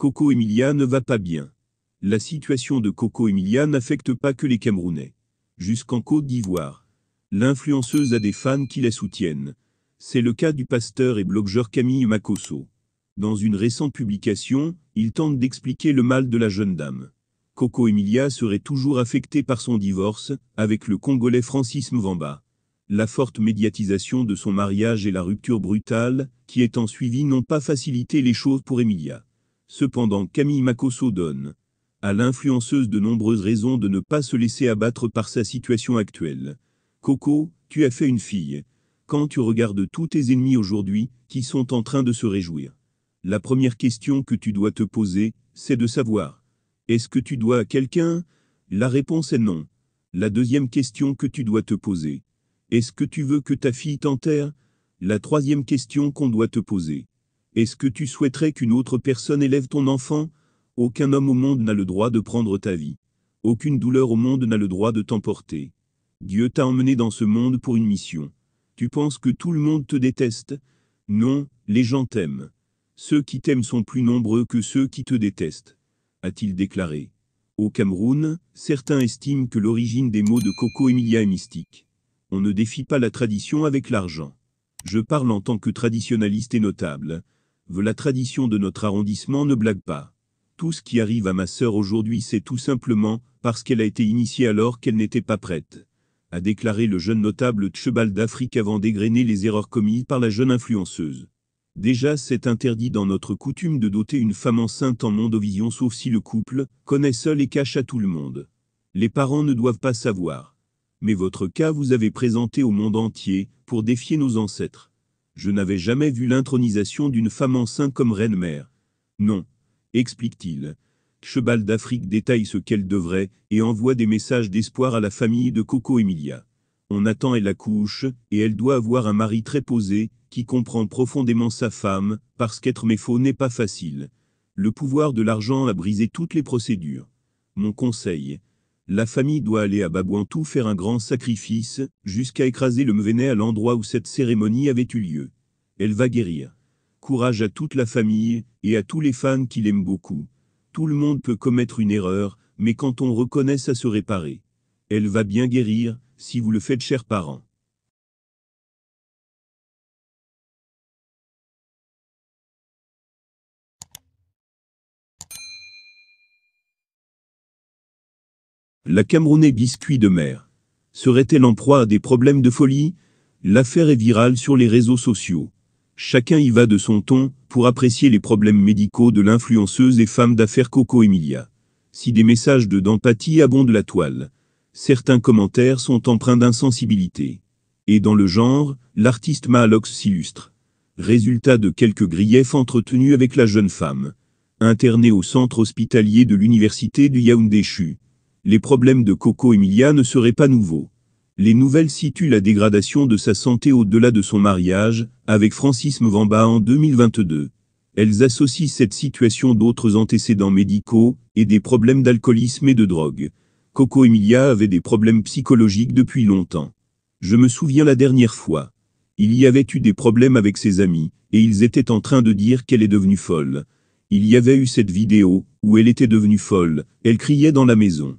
Coco Emilia ne va pas bien. La situation de Coco Emilia n'affecte pas que les Camerounais. Jusqu'en Côte d'Ivoire. L'influenceuse a des fans qui la soutiennent. C'est le cas du pasteur et blogueur Camille Makosso. Dans une récente publication, il tente d'expliquer le mal de la jeune dame. Coco Emilia serait toujours affectée par son divorce avec le Congolais Francis Mvamba. La forte médiatisation de son mariage et la rupture brutale qui est en suivi n'ont pas facilité les choses pour Emilia. Cependant Camille Makosso donne à l'influenceuse de nombreuses raisons de ne pas se laisser abattre par sa situation actuelle. Coco, tu as fait une fille. Quand tu regardes tous tes ennemis aujourd'hui, qui sont en train de se réjouir. La première question que tu dois te poser, c'est de savoir. Est-ce que tu dois à quelqu'un La réponse est non. La deuxième question que tu dois te poser. Est-ce que tu veux que ta fille t'enterre La troisième question qu'on doit te poser. Est-ce que tu souhaiterais qu'une autre personne élève ton enfant Aucun homme au monde n'a le droit de prendre ta vie. Aucune douleur au monde n'a le droit de t'emporter. Dieu t'a emmené dans ce monde pour une mission. Tu penses que tout le monde te déteste Non, les gens t'aiment. Ceux qui t'aiment sont plus nombreux que ceux qui te détestent, a-t-il déclaré. Au Cameroun, certains estiment que l'origine des mots de Coco Emilia est mystique. On ne défie pas la tradition avec l'argent. Je parle en tant que traditionnaliste et notable la tradition de notre arrondissement ne blague pas. Tout ce qui arrive à ma sœur aujourd'hui c'est tout simplement parce qu'elle a été initiée alors qu'elle n'était pas prête a déclaré le jeune notable Tchebal d'Afrique avant d'égrener les erreurs commises par la jeune influenceuse. Déjà c'est interdit dans notre coutume de doter une femme enceinte en mondovision sauf si le couple connaît seul et cache à tout le monde. Les parents ne doivent pas savoir. Mais votre cas vous avez présenté au monde entier pour défier nos ancêtres. Je n'avais jamais vu l'intronisation d'une femme enceinte comme reine-mère. Non, explique-t-il. Cheval d'Afrique détaille ce qu'elle devrait et envoie des messages d'espoir à la famille de Coco Emilia. On attend la couche, et elle doit avoir un mari très posé, qui comprend profondément sa femme, parce qu'être méfaux n'est pas facile. Le pouvoir de l'argent a brisé toutes les procédures. Mon conseil, la famille doit aller à Babouantou faire un grand sacrifice, jusqu'à écraser le Mvenet à l'endroit où cette cérémonie avait eu lieu. Elle va guérir. Courage à toute la famille, et à tous les fans qui l'aiment beaucoup. Tout le monde peut commettre une erreur, mais quand on reconnaît ça se réparer. Elle va bien guérir, si vous le faites chers parents. La Camerounais biscuit de mer. Serait-elle en proie à des problèmes de folie L'affaire est virale sur les réseaux sociaux. Chacun y va de son ton pour apprécier les problèmes médicaux de l'influenceuse et femme d'affaires Coco Emilia. Si des messages de d'empathie abondent la toile, certains commentaires sont empreints d'insensibilité. Et dans le genre, l'artiste Mahalox s'illustre. Résultat de quelques griefs entretenus avec la jeune femme. Internée au centre hospitalier de l'université du yaoundé les problèmes de Coco Emilia ne seraient pas nouveaux. Les nouvelles situent la dégradation de sa santé au-delà de son mariage, avec Francis Mvamba en 2022. Elles associent cette situation d'autres antécédents médicaux et des problèmes d'alcoolisme et de drogue. Coco Emilia avait des problèmes psychologiques depuis longtemps. Je me souviens la dernière fois. Il y avait eu des problèmes avec ses amis, et ils étaient en train de dire qu'elle est devenue folle. Il y avait eu cette vidéo, où elle était devenue folle, elle criait dans la maison.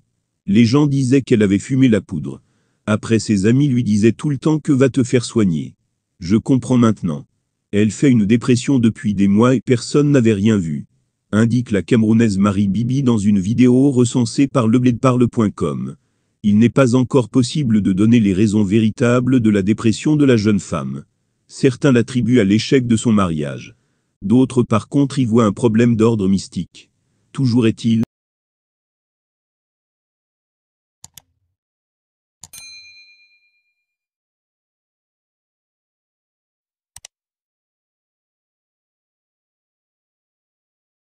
Les gens disaient qu'elle avait fumé la poudre. Après ses amis lui disaient tout le temps que va te faire soigner. Je comprends maintenant. Elle fait une dépression depuis des mois et personne n'avait rien vu. Indique la Camerounaise Marie Bibi dans une vidéo recensée par lebledparle.com. Il n'est pas encore possible de donner les raisons véritables de la dépression de la jeune femme. Certains l'attribuent à l'échec de son mariage. D'autres par contre y voient un problème d'ordre mystique. Toujours est-il,